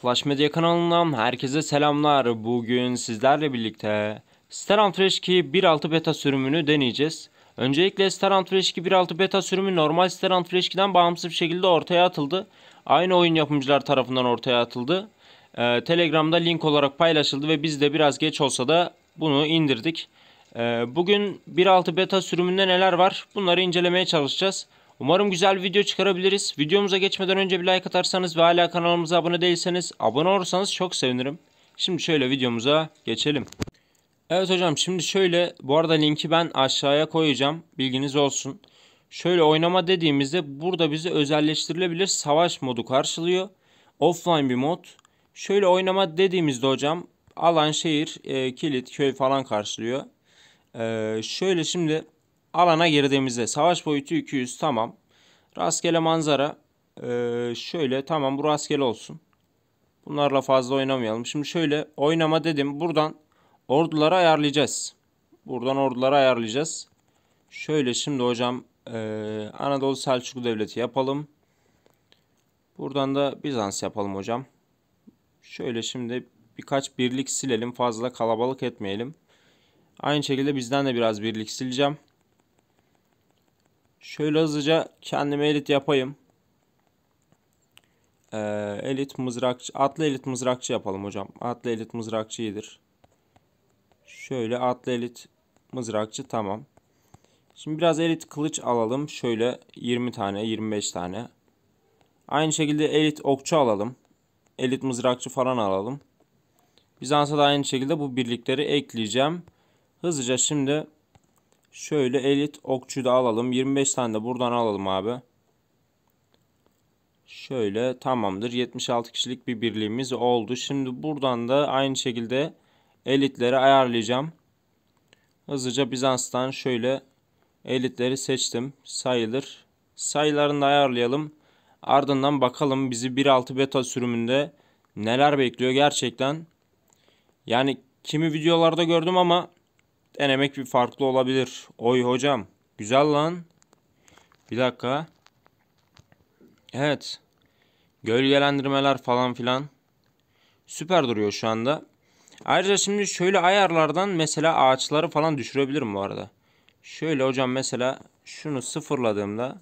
Clash Media kanalından herkese selamlar. Bugün sizlerle birlikte Star Fresh 2 1.6 beta sürümünü deneyeceğiz. Öncelikle Star Fresh 2 1.6 beta sürümü normal Star Fresh 2'den bağımsız bir şekilde ortaya atıldı. Aynı oyun yapımcılar tarafından ortaya atıldı. Ee, Telegram'da link olarak paylaşıldı ve biz de biraz geç olsa da bunu indirdik. Ee, bugün 1.6 beta sürümünde neler var bunları incelemeye çalışacağız. Umarım güzel bir video çıkarabiliriz. Videomuza geçmeden önce bir like atarsanız ve hala kanalımıza abone değilseniz abone olursanız çok sevinirim. Şimdi şöyle videomuza geçelim. Evet hocam şimdi şöyle bu arada linki ben aşağıya koyacağım bilginiz olsun. Şöyle oynama dediğimizde burada bizi özelleştirilebilir savaş modu karşılıyor. Offline bir mod. Şöyle oynama dediğimizde hocam alan şehir e, kilit köy falan karşılıyor. E, şöyle şimdi Alana girdiğimizde savaş boyutu 200 tamam. Rastgele manzara ee, şöyle tamam bu rastgele olsun. Bunlarla fazla oynamayalım. Şimdi şöyle oynama dedim. Buradan orduları ayarlayacağız. Buradan orduları ayarlayacağız. Şöyle şimdi hocam e, Anadolu Selçuklu Devleti yapalım. Buradan da Bizans yapalım hocam. Şöyle şimdi birkaç birlik silelim. Fazla kalabalık etmeyelim. Aynı şekilde bizden de biraz birlik sileceğim. Şöyle hızlıca kendime elit yapayım. Ee, elit mızrakçı, atlı elit mızrakçı yapalım hocam. Atlı elit mızrakçı iyidir. Şöyle atlı elit mızrakçı tamam. Şimdi biraz elit kılıç alalım. Şöyle 20 tane, 25 tane. Aynı şekilde elit okçu alalım. Elit mızrakçı falan alalım. Bizans'a da aynı şekilde bu birlikleri ekleyeceğim. Hızlıca şimdi Şöyle elit okçu da alalım. 25 tane de buradan alalım abi. Şöyle tamamdır. 76 kişilik bir birliğimiz oldu. Şimdi buradan da aynı şekilde elitleri ayarlayacağım. Hızlıca Bizans'tan şöyle elitleri seçtim. Sayılır. Sayılarını da ayarlayalım. Ardından bakalım bizi 1.6 beta sürümünde neler bekliyor gerçekten. Yani kimi videolarda gördüm ama Denemek bir farklı olabilir. Oy hocam. Güzel lan. Bir dakika. Evet. Gölgelendirmeler falan filan. Süper duruyor şu anda. Ayrıca şimdi şöyle ayarlardan mesela ağaçları falan düşürebilirim bu arada. Şöyle hocam mesela şunu sıfırladığımda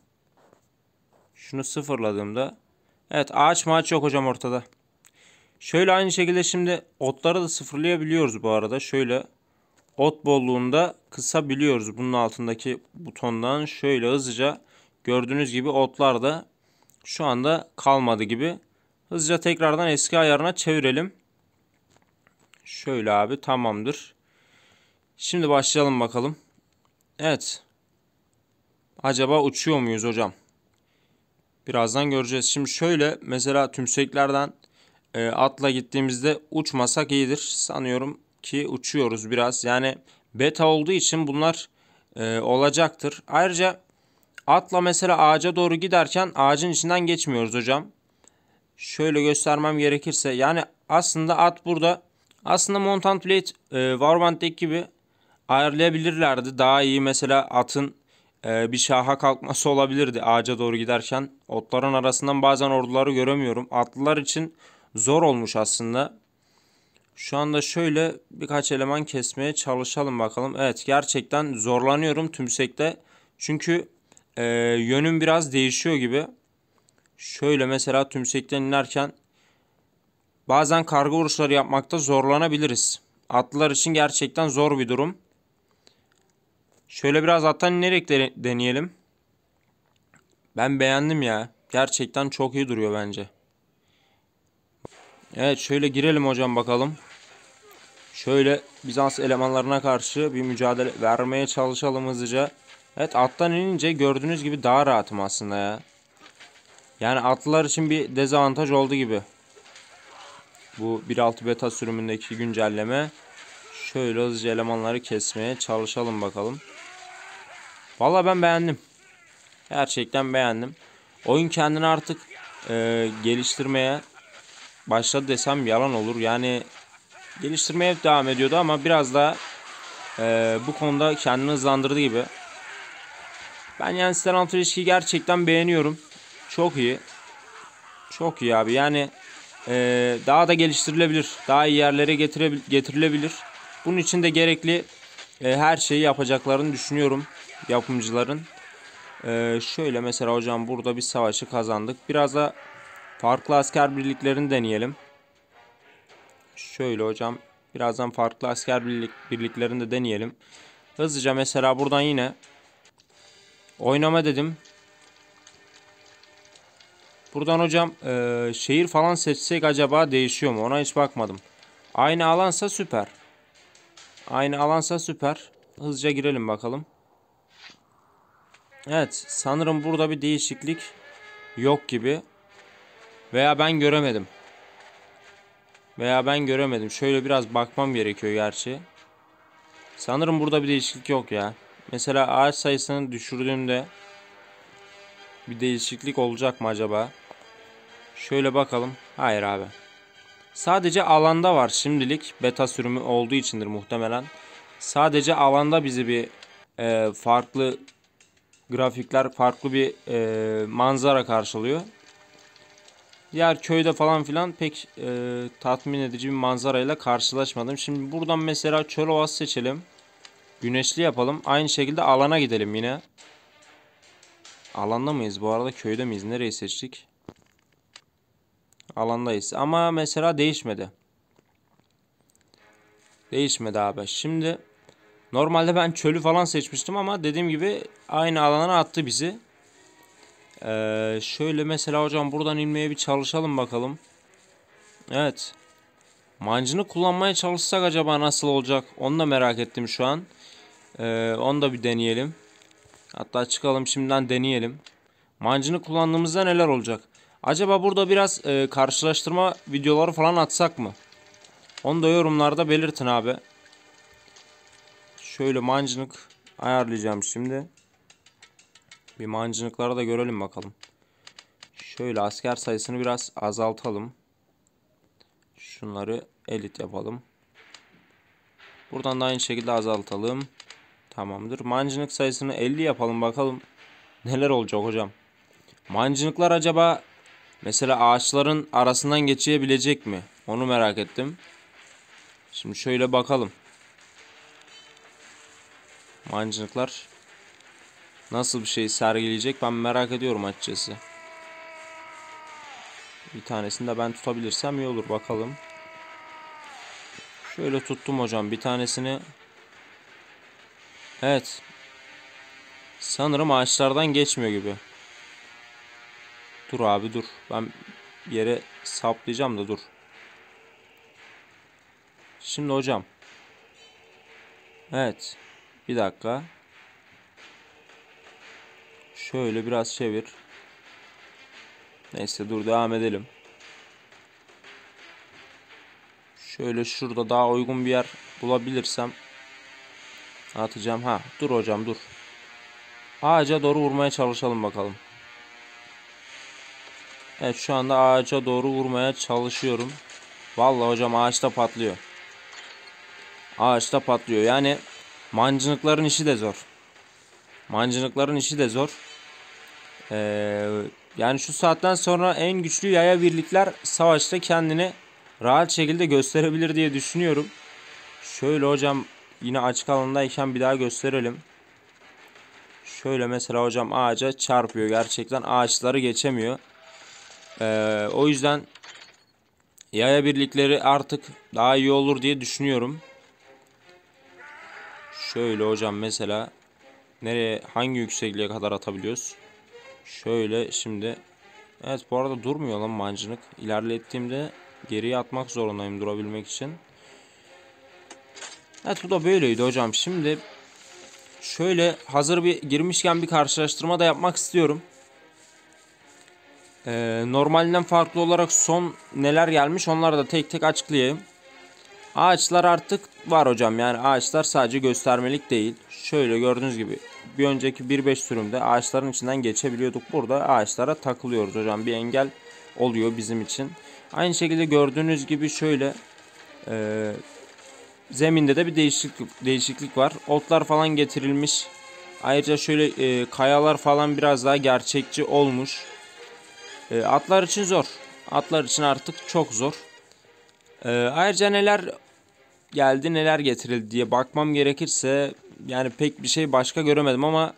şunu sıfırladığımda evet ağaç maç yok hocam ortada. Şöyle aynı şekilde şimdi otları da sıfırlayabiliyoruz bu arada. Şöyle Ot bolluğunda kısabiliyoruz. Bunun altındaki butondan şöyle hızlıca gördüğünüz gibi otlar da şu anda kalmadı gibi. Hızlıca tekrardan eski ayarına çevirelim. Şöyle abi tamamdır. Şimdi başlayalım bakalım. Evet. Acaba uçuyor muyuz hocam? Birazdan göreceğiz. Şimdi şöyle mesela tümseklerden e, atla gittiğimizde uçmasak iyidir. Sanıyorum ki uçuyoruz biraz. Yani beta olduğu için bunlar e, olacaktır. Ayrıca atla mesela ağaca doğru giderken ağacın içinden geçmiyoruz hocam. Şöyle göstermem gerekirse yani aslında at burada aslında Montant Blade e, Warband'deki gibi ayarlayabilirlerdi. Daha iyi mesela atın e, bir şaha kalkması olabilirdi ağaca doğru giderken. Otların arasından bazen orduları göremiyorum. Atlılar için zor olmuş aslında. Şu anda şöyle birkaç eleman kesmeye çalışalım bakalım. Evet gerçekten zorlanıyorum tümsekte. Çünkü e, yönüm biraz değişiyor gibi. Şöyle mesela tümsekten inerken bazen karga vuruşları yapmakta zorlanabiliriz. Atlılar için gerçekten zor bir durum. Şöyle biraz attan inerek de deneyelim. Ben beğendim ya. Gerçekten çok iyi duruyor bence. Evet şöyle girelim hocam bakalım şöyle Bizans elemanlarına karşı bir mücadele vermeye çalışalım hızlıca. Evet attan inince gördüğünüz gibi daha rahatım aslında ya. Yani atlılar için bir dezavantaj oldu gibi. Bu 1.6 beta sürümündeki güncelleme. Şöyle hızlıca elemanları kesmeye çalışalım bakalım. Valla ben beğendim. Gerçekten beğendim. Oyun kendini artık e, geliştirmeye başladı desem yalan olur. Yani geliştirmeye devam ediyordu ama biraz da e, bu konuda kendini hızlandırdı gibi. Ben yani Stellan Trishk'i gerçekten beğeniyorum. Çok iyi. Çok iyi abi. Yani e, daha da geliştirilebilir. Daha iyi yerlere getirilebilir. Bunun için de gerekli e, her şeyi yapacaklarını düşünüyorum yapımcıların. E, şöyle mesela hocam burada bir savaşı kazandık. Biraz da farklı asker birliklerini deneyelim. Şöyle hocam. Birazdan farklı asker birlik, birliklerini de deneyelim. Hızlıca mesela buradan yine oynama dedim. Buradan hocam e, şehir falan seçsek acaba değişiyor mu? Ona hiç bakmadım. Aynı alansa süper. Aynı alansa süper. Hızlıca girelim bakalım. Evet sanırım burada bir değişiklik yok gibi. Veya ben göremedim. Veya ben göremedim. Şöyle biraz bakmam gerekiyor gerçi. Sanırım burada bir değişiklik yok ya. Mesela ağaç sayısını düşürdüğümde bir değişiklik olacak mı acaba? Şöyle bakalım. Hayır abi. Sadece alanda var şimdilik. Beta sürümü olduğu içindir muhtemelen. Sadece alanda bizi bir e, farklı grafikler, farklı bir e, manzara karşılıyor yer köyde falan filan pek e, tatmin edici bir manzarayla karşılaşmadım. Şimdi buradan mesela çöl ovası seçelim. Güneşli yapalım. Aynı şekilde alana gidelim yine. Alanda mıyız? Bu arada köyde miyiz? Nereyi seçtik? Alandayız. Ama mesela değişmedi. Değişmedi abi. Şimdi normalde ben çölü falan seçmiştim ama dediğim gibi aynı alana attı bizi. Ee, şöyle mesela hocam buradan inmeye bir çalışalım bakalım. Evet. Mancını kullanmaya çalışsak acaba nasıl olacak? Onu da merak ettim şu an. Ee, onu da bir deneyelim. Hatta çıkalım şimdiden deneyelim. Mancını kullandığımızda neler olacak? Acaba burada biraz e, karşılaştırma videoları falan atsak mı? Onu da yorumlarda belirtin abi. Şöyle mancınık ayarlayacağım şimdi. Bir mancınıkları da görelim bakalım. Şöyle asker sayısını biraz azaltalım. Şunları elit yapalım. Buradan da aynı şekilde azaltalım. Tamamdır. Mancınık sayısını 50 yapalım bakalım. Neler olacak hocam? Mancınıklar acaba mesela ağaçların arasından geçebilecek mi? Onu merak ettim. Şimdi şöyle bakalım. Mancınıklar nasıl bir şey sergileyecek ben merak ediyorum açıkçası. Bir tanesini de ben tutabilirsem iyi olur bakalım. Şöyle tuttum hocam bir tanesini. Evet. Sanırım ağaçlardan geçmiyor gibi. Dur abi dur. Ben yere saplayacağım da dur. Şimdi hocam. Evet. Bir dakika. Şöyle biraz çevir. Neyse dur devam edelim. Şöyle şurada daha uygun bir yer bulabilirsem atacağım. Ha dur hocam dur. Ağaca doğru vurmaya çalışalım bakalım. Evet şu anda ağaca doğru vurmaya çalışıyorum. Vallahi hocam ağaçta patlıyor. Ağaçta patlıyor. Yani mancınıkların işi de zor. Mancınıkların işi de zor. Ee, yani şu saatten sonra en güçlü yaya birlikler savaşta kendini rahat şekilde gösterebilir diye düşünüyorum. Şöyle hocam yine açık alandayken bir daha gösterelim. Şöyle mesela hocam ağaca çarpıyor. Gerçekten ağaçları geçemiyor. Ee, o yüzden yaya birlikleri artık daha iyi olur diye düşünüyorum. Şöyle hocam mesela nereye hangi yüksekliğe kadar atabiliyoruz? Şöyle şimdi. Evet bu arada durmuyor lan mancınık. İlerlettiğimde geriye atmak zorundayım durabilmek için. Evet bu da böyleydi hocam. Şimdi şöyle hazır bir girmişken bir karşılaştırma da yapmak istiyorum. Ee, normalinden farklı olarak son neler gelmiş onları da tek tek açıklayayım. Ağaçlar artık var hocam yani ağaçlar sadece göstermelik değil. Şöyle gördüğünüz gibi bir önceki 1.5 sürümde ağaçların içinden geçebiliyorduk. Burada ağaçlara takılıyoruz hocam. Bir engel oluyor bizim için. Aynı şekilde gördüğünüz gibi şöyle e, zeminde de bir değişiklik, değişiklik var. Otlar falan getirilmiş. Ayrıca şöyle e, kayalar falan biraz daha gerçekçi olmuş. E, atlar için zor. Atlar için artık çok zor. E, ayrıca neler geldi neler getirildi diye bakmam gerekirse yani pek bir şey başka göremedim ama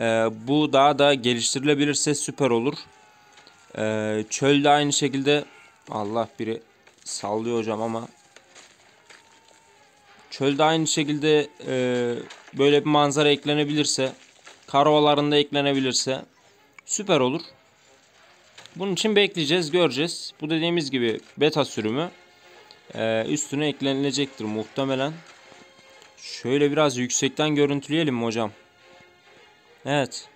e, bu daha da geliştirilebilirse süper olur. E, çölde aynı şekilde Allah biri sallıyor hocam ama çölde aynı şekilde e, böyle bir manzara eklenebilirse karovalarında eklenebilirse süper olur. Bunun için bekleyeceğiz, göreceğiz. Bu dediğimiz gibi beta sürümü e, üstüne eklenilecektir muhtemelen. Şöyle biraz yüksekten görüntüleyelim mi hocam? Evet.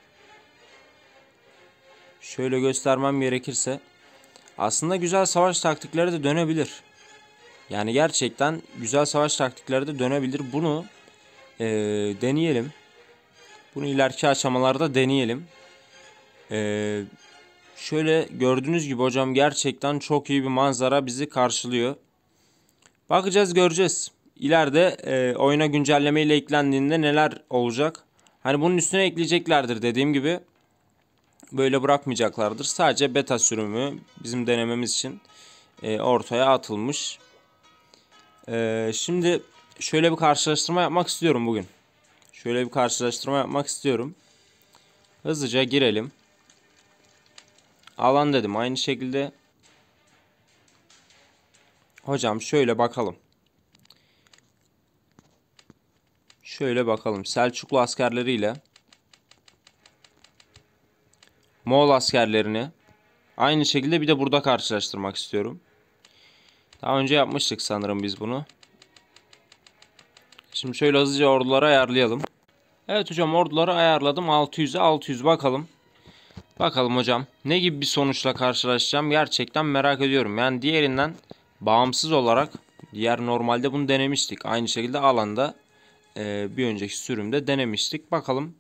Şöyle göstermem gerekirse. Aslında güzel savaş taktikleri de dönebilir. Yani gerçekten güzel savaş taktikleri de dönebilir. Bunu e, deneyelim. Bunu ileriki aşamalarda deneyelim. E, şöyle gördüğünüz gibi hocam gerçekten çok iyi bir manzara bizi karşılıyor. Bakacağız göreceğiz ileride e, oyuna güncelleme ile eklendiğinde neler olacak? Hani bunun üstüne ekleyeceklerdir dediğim gibi. Böyle bırakmayacaklardır. Sadece beta sürümü bizim denememiz için e, ortaya atılmış. E, şimdi şöyle bir karşılaştırma yapmak istiyorum bugün. Şöyle bir karşılaştırma yapmak istiyorum. Hızlıca girelim. Alan dedim aynı şekilde. Hocam şöyle bakalım. Şöyle bakalım. Selçuklu askerleriyle Moğol askerlerini aynı şekilde bir de burada karşılaştırmak istiyorum. Daha önce yapmıştık sanırım biz bunu. Şimdi şöyle hızlıca orduları ayarlayalım. Evet hocam orduları ayarladım. 600'e 600 bakalım. Bakalım hocam ne gibi bir sonuçla karşılaşacağım gerçekten merak ediyorum. Yani diğerinden bağımsız olarak diğer normalde bunu denemiştik. Aynı şekilde alanda e, bir önceki sürümde denemiştik. Bakalım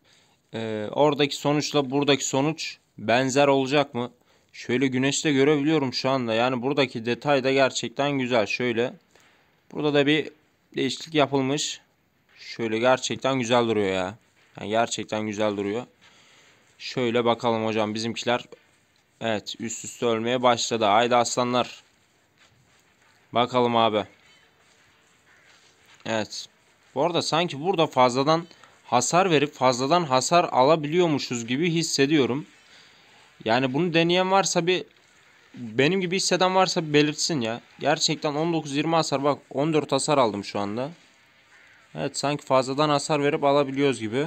e, oradaki sonuçla buradaki sonuç benzer olacak mı? Şöyle güneşte görebiliyorum şu anda. Yani buradaki detay da gerçekten güzel. Şöyle burada da bir değişiklik yapılmış. Şöyle gerçekten güzel duruyor ya. Yani gerçekten güzel duruyor. Şöyle bakalım hocam bizimkiler. Evet üst üste ölmeye başladı. Haydi aslanlar. Bakalım abi. Evet. Bu arada sanki burada fazladan hasar verip fazladan hasar alabiliyormuşuz gibi hissediyorum. Yani bunu deneyen varsa bir benim gibi hisseden varsa bir belirtsin ya. Gerçekten 19-20 hasar bak 14 hasar aldım şu anda. Evet sanki fazladan hasar verip alabiliyoruz gibi.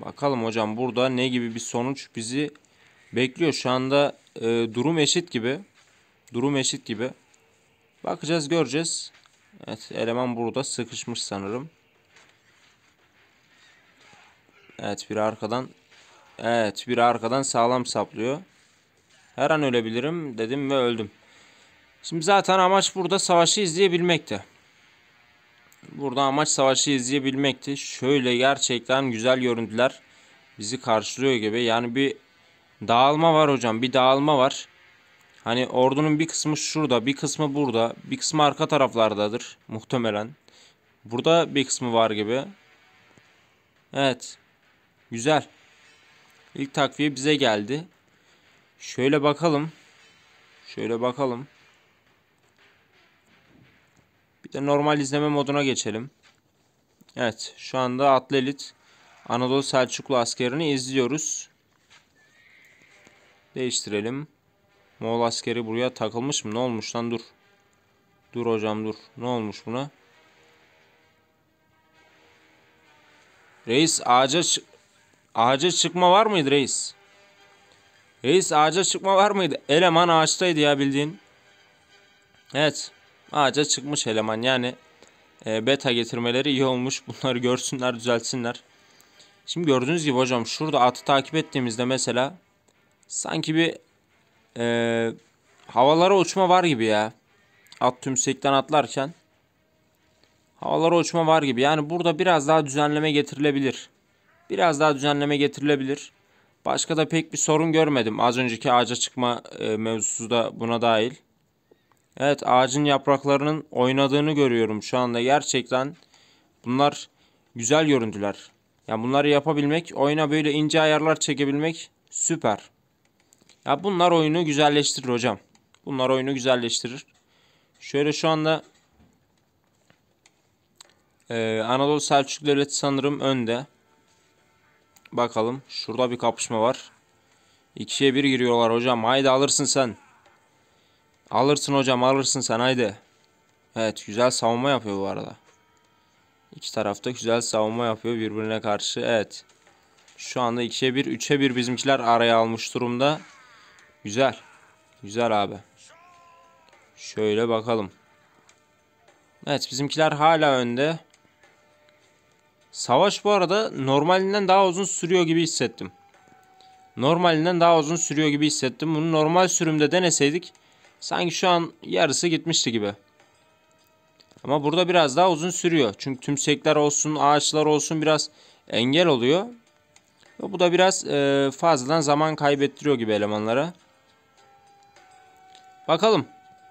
Bakalım hocam burada ne gibi bir sonuç bizi bekliyor. Şu anda e, durum eşit gibi. Durum eşit gibi. Bakacağız göreceğiz. Evet eleman burada sıkışmış sanırım. Evet bir arkadan Evet bir arkadan sağlam saplıyor. Her an ölebilirim dedim ve öldüm. Şimdi zaten amaç burada savaşı izleyebilmekti. Burada amaç savaşı izleyebilmekti. Şöyle gerçekten güzel görüntüler bizi karşılıyor gibi. Yani bir dağılma var hocam. Bir dağılma var. Hani ordunun bir kısmı şurada, bir kısmı burada, bir kısmı arka taraflardadır muhtemelen. Burada bir kısmı var gibi. Evet. Güzel. İlk takviye bize geldi. Şöyle bakalım. Şöyle bakalım. Bir de normal izleme moduna geçelim. Evet şu anda Atlı Anadolu Selçuklu askerini izliyoruz. Değiştirelim. Moğol askeri buraya takılmış mı? Ne olmuş lan dur. Dur hocam dur. Ne olmuş buna? Reis ağaca çık ağaca çıkma var mıydı reis? Reis ağaca çıkma var mıydı? Eleman ağaçtaydı ya bildiğin. Evet. Ağaca çıkmış eleman yani. E, beta getirmeleri iyi olmuş. Bunları görsünler düzeltsinler. Şimdi gördüğünüz gibi hocam şurada atı takip ettiğimizde mesela sanki bir ee, havalara uçma var gibi ya. At tümsekten atlarken. Havalara uçma var gibi. Yani burada biraz daha düzenleme getirilebilir. Biraz daha düzenleme getirilebilir. Başka da pek bir sorun görmedim. Az önceki ağaca çıkma e, mevzusu da buna dahil. Evet ağacın yapraklarının oynadığını görüyorum şu anda. Gerçekten bunlar güzel görüntüler. Yani bunları yapabilmek, oyuna böyle ince ayarlar çekebilmek süper. Ya bunlar oyunu güzelleştirir hocam. Bunlar oyunu güzelleştirir. Şöyle şu anda ee, Anadolu Selçuk Devleti sanırım önde. Bakalım. Şurada bir kapışma var. 2'ye bir giriyorlar hocam. Haydi alırsın sen. Alırsın hocam alırsın sen haydi. Evet güzel savunma yapıyor bu arada. İki tarafta güzel savunma yapıyor birbirine karşı. Evet. Şu anda 2'ye 1 3'e 1 bizimkiler araya almış durumda. Güzel. Güzel abi. Şöyle bakalım. Evet bizimkiler hala önde. Savaş bu arada normalinden daha uzun sürüyor gibi hissettim. Normalinden daha uzun sürüyor gibi hissettim. Bunu normal sürümde deneseydik sanki şu an yarısı gitmişti gibi. Ama burada biraz daha uzun sürüyor. Çünkü tümsekler olsun, ağaçlar olsun biraz engel oluyor. Bu da biraz fazladan zaman kaybettiriyor gibi elemanlara. Bakalım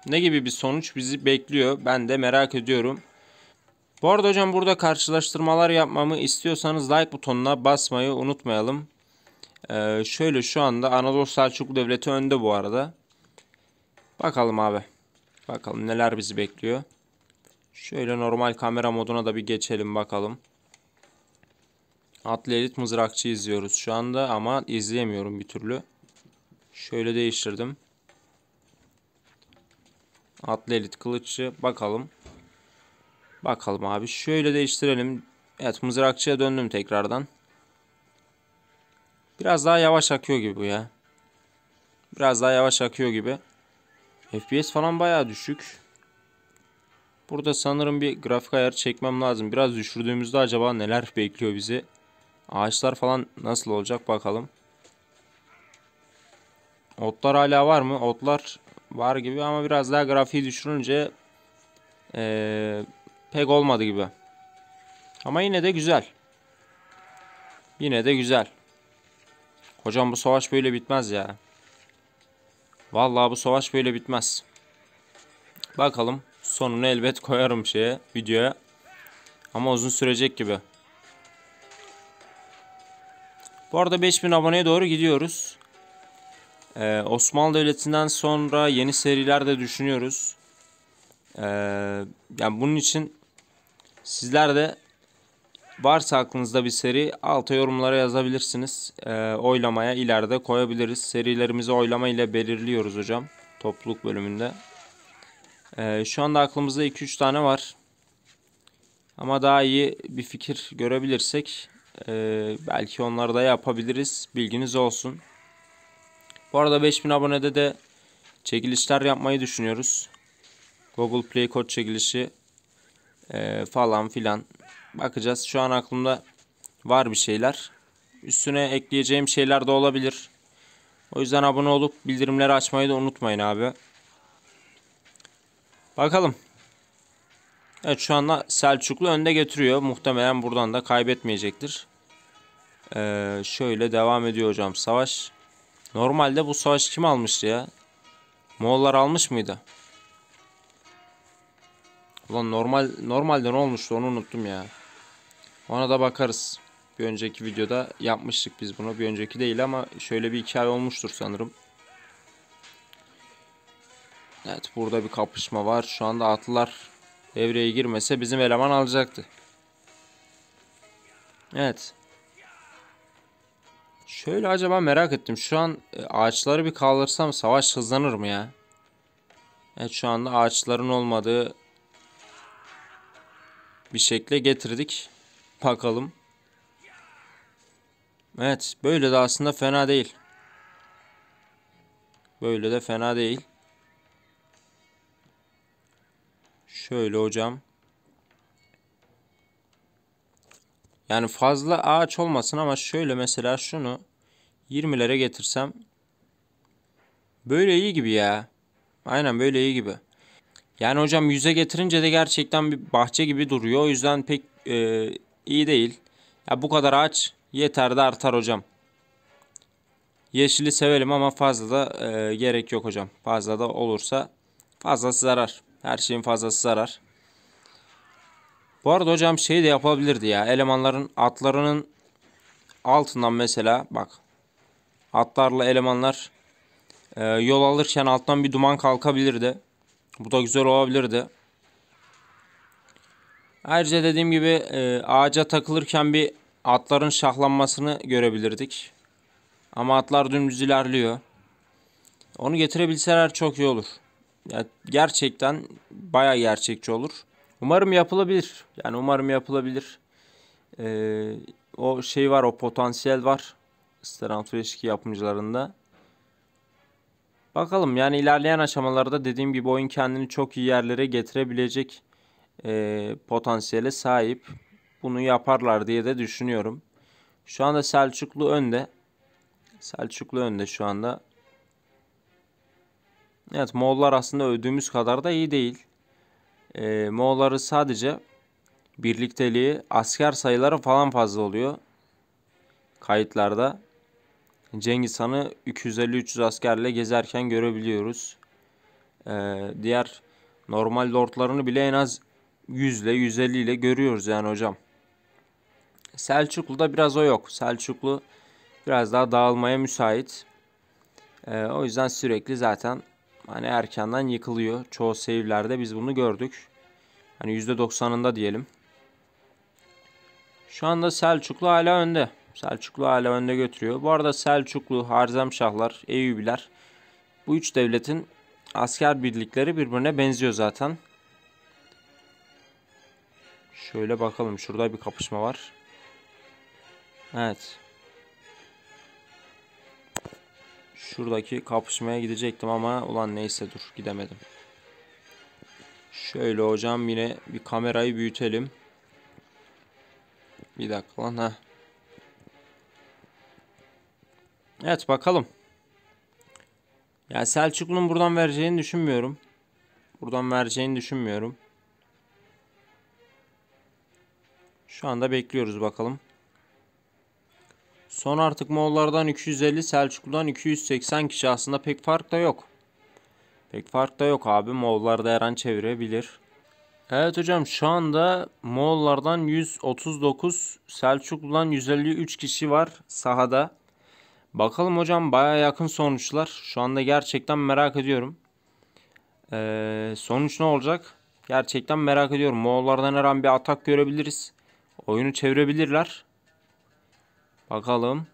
ne gibi bir sonuç bizi bekliyor. Ben de merak ediyorum. Bu arada hocam burada karşılaştırmalar yapmamı istiyorsanız like butonuna basmayı unutmayalım. Ee, şöyle şu anda Anadolu Selçuklu Devleti önde bu arada. Bakalım abi. Bakalım neler bizi bekliyor. Şöyle normal kamera moduna da bir geçelim bakalım. Atlı elit mızrakçı izliyoruz şu anda ama izleyemiyorum bir türlü. Şöyle değiştirdim. Atlı elit kılıççı. Bakalım. Bakalım abi. Şöyle değiştirelim. Evet mızrakçıya döndüm tekrardan. Biraz daha yavaş akıyor gibi bu ya. Biraz daha yavaş akıyor gibi. FPS falan baya düşük. Burada sanırım bir grafik ayarı çekmem lazım. Biraz düşürdüğümüzde acaba neler bekliyor bizi? Ağaçlar falan nasıl olacak bakalım. Otlar hala var mı? Otlar var gibi ama biraz daha grafiği düşürünce ee, pek olmadı gibi. Ama yine de güzel. Yine de güzel. Hocam bu savaş böyle bitmez ya. Vallahi bu savaş böyle bitmez. Bakalım sonunu elbet koyarım şeye videoya. Ama uzun sürecek gibi. Bu arada 5000 aboneye doğru gidiyoruz. Ee, Osmanlı Devleti'nden sonra yeni seriler de düşünüyoruz. Ee, yani bunun için sizler de varsa aklınızda bir seri alta yorumlara yazabilirsiniz. Ee, oylamaya ileride koyabiliriz. Serilerimizi oylama ile belirliyoruz hocam. Topluluk bölümünde. Ee, şu anda aklımızda 2-3 tane var. Ama daha iyi bir fikir görebilirsek e, belki onları da yapabiliriz. Bilginiz olsun arada 5000 abonede de çekilişler yapmayı düşünüyoruz. Google Play kod çekilişi e, falan filan. Bakacağız. Şu an aklımda var bir şeyler. Üstüne ekleyeceğim şeyler de olabilir. O yüzden abone olup bildirimleri açmayı da unutmayın abi. Bakalım. Evet şu anda Selçuklu önde götürüyor, Muhtemelen buradan da kaybetmeyecektir. Ee, şöyle devam ediyor hocam savaş. Normalde bu savaş kim almıştı ya? Moğollar almış mıydı? Ulan normal normalde ne olmuştu onu unuttum ya. Ona da bakarız. Bir önceki videoda yapmıştık biz bunu. Bir önceki değil ama şöyle bir iki olmuştur sanırım. Evet burada bir kapışma var. Şu anda atlılar devreye girmese bizim eleman alacaktı. Evet. Şöyle acaba merak ettim. Şu an e, ağaçları bir kaldırsam savaş hızlanır mı ya? Evet şu anda ağaçların olmadığı bir şekle getirdik. Bakalım. Evet böyle de aslında fena değil. Böyle de fena değil. Şöyle hocam. Yani fazla ağaç olmasın ama şöyle mesela şunu 20'lere getirsem böyle iyi gibi ya. Aynen böyle iyi gibi. Yani hocam yüze getirince de gerçekten bir bahçe gibi duruyor. O yüzden pek e, iyi değil. Ya bu kadar ağaç yeter de artar hocam. Yeşili sevelim ama fazla da e, gerek yok hocam. Fazla da olursa fazlası zarar. Her şeyin fazlası zarar. Bu arada hocam şey de yapabilirdi ya. Elemanların atlarının altından mesela bak. Atlarla elemanlar e, yol alırken alttan bir duman kalkabilirdi. Bu da güzel olabilirdi. Ayrıca dediğim gibi e, ağaca takılırken bir atların şahlanmasını görebilirdik. Ama atlar dümdüz ilerliyor. Onu getirebilseler çok iyi olur. Yani gerçekten baya gerçekçi olur. Umarım yapılabilir. Yani umarım yapılabilir. Ee, o şey var, o potansiyel var. Stranford 2 yapımcılarında. Bakalım yani ilerleyen aşamalarda dediğim gibi oyun kendini çok iyi yerlere getirebilecek e, potansiyele sahip. Bunu yaparlar diye de düşünüyorum. Şu anda Selçuklu önde. Selçuklu önde şu anda. Evet Moğollar aslında öldüğümüz kadar da iyi değil e, Moğolları sadece birlikteliği, asker sayıları falan fazla oluyor kayıtlarda. Cengiz Han'ı 250-300 askerle gezerken görebiliyoruz. Ee, diğer normal lordlarını bile en az 100 ile 150 ile görüyoruz yani hocam. Selçuklu'da biraz o yok. Selçuklu biraz daha dağılmaya müsait. Ee, o yüzden sürekli zaten hani erkenden yıkılıyor. Çoğu save'lerde biz bunu gördük. Hani %90'ında diyelim. Şu anda Selçuklu hala önde. Selçuklu hala önde götürüyor. Bu arada Selçuklu, Harzemşahlar, Eyyubiler bu üç devletin asker birlikleri birbirine benziyor zaten. Şöyle bakalım. Şurada bir kapışma var. Evet. Şuradaki kapışmaya gidecektim ama ulan neyse dur gidemedim. Şöyle hocam yine bir kamerayı büyütelim. Bir dakika lan ha. Evet bakalım. Ya yani Selçuklu'nun buradan vereceğini düşünmüyorum. Buradan vereceğini düşünmüyorum. Şu anda bekliyoruz bakalım. Son artık Moğollardan 250, Selçuklu'dan 280 kişi aslında pek fark da yok. Pek fark da yok abi. Moğollar da her an çevirebilir. Evet hocam şu anda Moğollardan 139, Selçuklu'dan 153 kişi var sahada. Bakalım hocam baya yakın sonuçlar. Şu anda gerçekten merak ediyorum. Ee, sonuç ne olacak? Gerçekten merak ediyorum. Moğollardan her an bir atak görebiliriz. Oyunu çevirebilirler. Bakalım.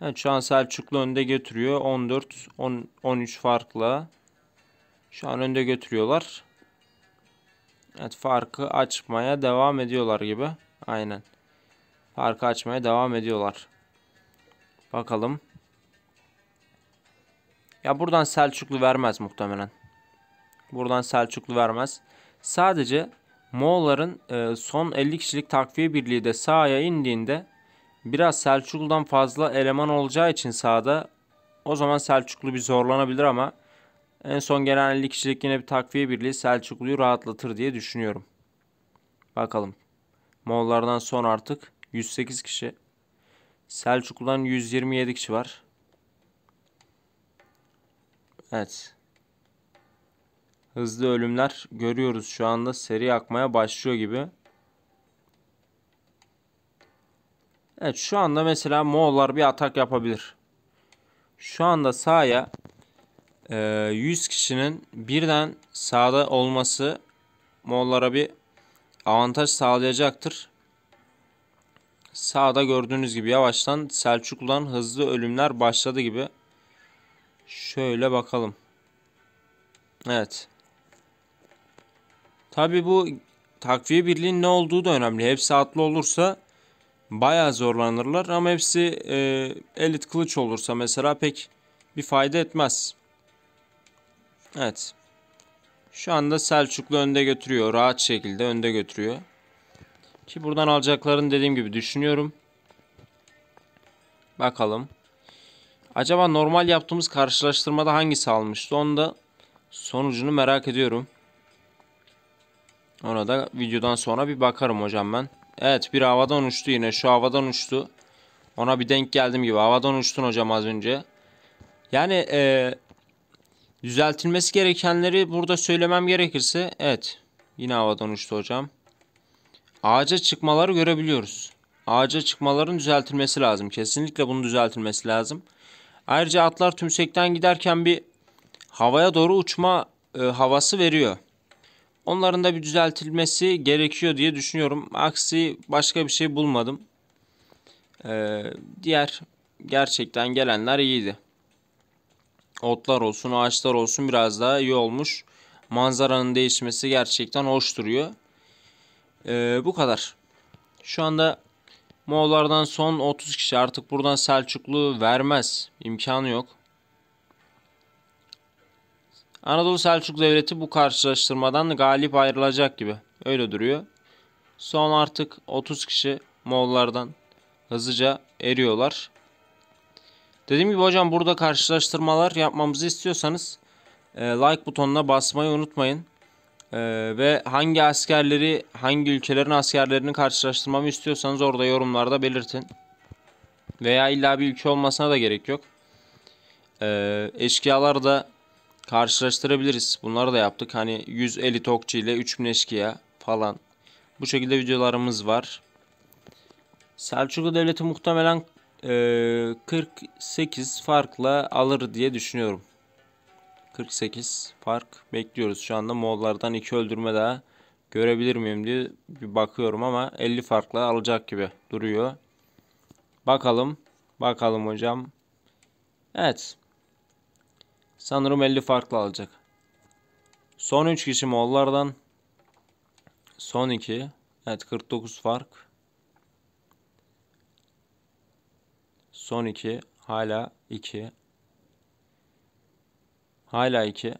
Evet şu an Selçuklu önde götürüyor. 14, 10, 13 farkla. Şu an önde götürüyorlar. Evet farkı açmaya devam ediyorlar gibi. Aynen. Farkı açmaya devam ediyorlar. Bakalım. Ya buradan Selçuklu vermez muhtemelen. Buradan Selçuklu vermez. Sadece Moğolların e, son 50 kişilik takviye birliği de sahaya indiğinde biraz Selçuklu'dan fazla eleman olacağı için sahada o zaman Selçuklu bir zorlanabilir ama en son gelen 50 kişilik yine bir takviye birliği Selçuklu'yu rahatlatır diye düşünüyorum. Bakalım. Moğollardan son artık 108 kişi. Selçuklu'dan 127 kişi var. Evet hızlı ölümler görüyoruz şu anda. Seri akmaya başlıyor gibi. Evet şu anda mesela Moğollar bir atak yapabilir. Şu anda sahaya 100 e, kişinin birden sağda olması Moğollara bir avantaj sağlayacaktır. Sağda gördüğünüz gibi yavaştan Selçuklu'dan hızlı ölümler başladı gibi. Şöyle bakalım. Evet. Tabi bu takviye birliğin ne olduğu da önemli. Hepsi atlı olursa bayağı zorlanırlar ama hepsi e, elit kılıç olursa mesela pek bir fayda etmez. Evet. Şu anda Selçuklu önde götürüyor. Rahat şekilde önde götürüyor. Ki buradan alacaklarını dediğim gibi düşünüyorum. Bakalım. Acaba normal yaptığımız karşılaştırmada hangisi almıştı? onda sonucunu merak ediyorum. Ona da videodan sonra bir bakarım hocam ben. Evet bir havadan uçtu yine. Şu havadan uçtu. Ona bir denk geldim gibi. Havadan uçtun hocam az önce. Yani e, düzeltilmesi gerekenleri burada söylemem gerekirse. Evet. Yine havadan uçtu hocam. Ağaca çıkmaları görebiliyoruz. Ağaca çıkmaların düzeltilmesi lazım. Kesinlikle bunun düzeltilmesi lazım. Ayrıca atlar tümsekten giderken bir havaya doğru uçma e, havası veriyor. Onların da bir düzeltilmesi gerekiyor diye düşünüyorum. Aksi başka bir şey bulmadım. Ee, diğer gerçekten gelenler iyiydi. Otlar olsun, ağaçlar olsun biraz daha iyi olmuş. Manzaranın değişmesi gerçekten hoş duruyor. Ee, bu kadar. Şu anda Moğollardan son 30 kişi artık buradan Selçuklu vermez. İmkanı yok. Anadolu Selçuk Devleti bu karşılaştırmadan galip ayrılacak gibi. Öyle duruyor. Son artık 30 kişi Moğollardan hızlıca eriyorlar. Dediğim gibi hocam burada karşılaştırmalar yapmamızı istiyorsanız e, like butonuna basmayı unutmayın. E, ve hangi askerleri, hangi ülkelerin askerlerini karşılaştırmamı istiyorsanız orada yorumlarda belirtin. Veya illa bir ülke olmasına da gerek yok. E, eşkıyalar da karşılaştırabiliriz. Bunları da yaptık. Hani 150 Tokçu ile 3000 eşkıya falan. Bu şekilde videolarımız var. Selçuklu Devleti muhtemelen e, 48 farkla alır diye düşünüyorum. 48 fark bekliyoruz şu anda. Moğollardan 2 öldürme daha görebilir miyim diye bir bakıyorum ama 50 farkla alacak gibi duruyor. Bakalım. Bakalım hocam. Evet. Sanırım 50 farklı alacak. Son 3 kişi Moğollardan. Son 2. Evet 49 fark. Son 2. Hala 2. Hala 2.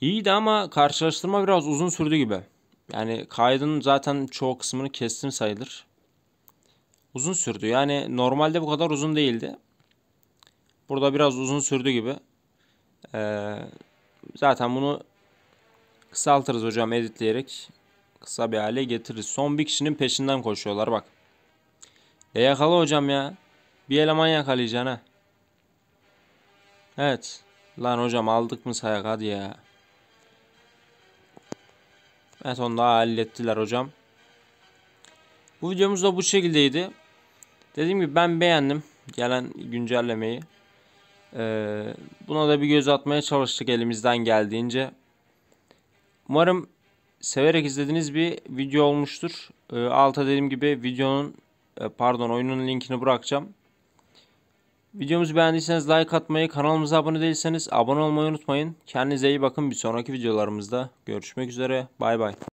İyiydi ama karşılaştırma biraz uzun sürdü gibi. Yani kaydın zaten çoğu kısmını kestim sayılır. Uzun sürdü. Yani normalde bu kadar uzun değildi. Burada biraz uzun sürdü gibi. Ee, zaten bunu kısaltırız hocam editleyerek. Kısa bir hale getiririz. Son bir kişinin peşinden koşuyorlar bak. E yakala hocam ya. Bir eleman yakalayacaksın ha. Evet. Lan hocam aldık mı sayak hadi ya. Evet onu daha hallettiler hocam. Bu videomuz da bu şekildeydi. Dediğim gibi ben beğendim gelen güncellemeyi. Ee, buna da bir göz atmaya çalıştık elimizden geldiğince. Umarım severek izlediğiniz bir video olmuştur. Ee, alta dediğim gibi videonun e, pardon oyunun linkini bırakacağım. Videomuzu beğendiyseniz like atmayı, kanalımıza abone değilseniz abone olmayı unutmayın. Kendinize iyi bakın. Bir sonraki videolarımızda görüşmek üzere. Bay bay.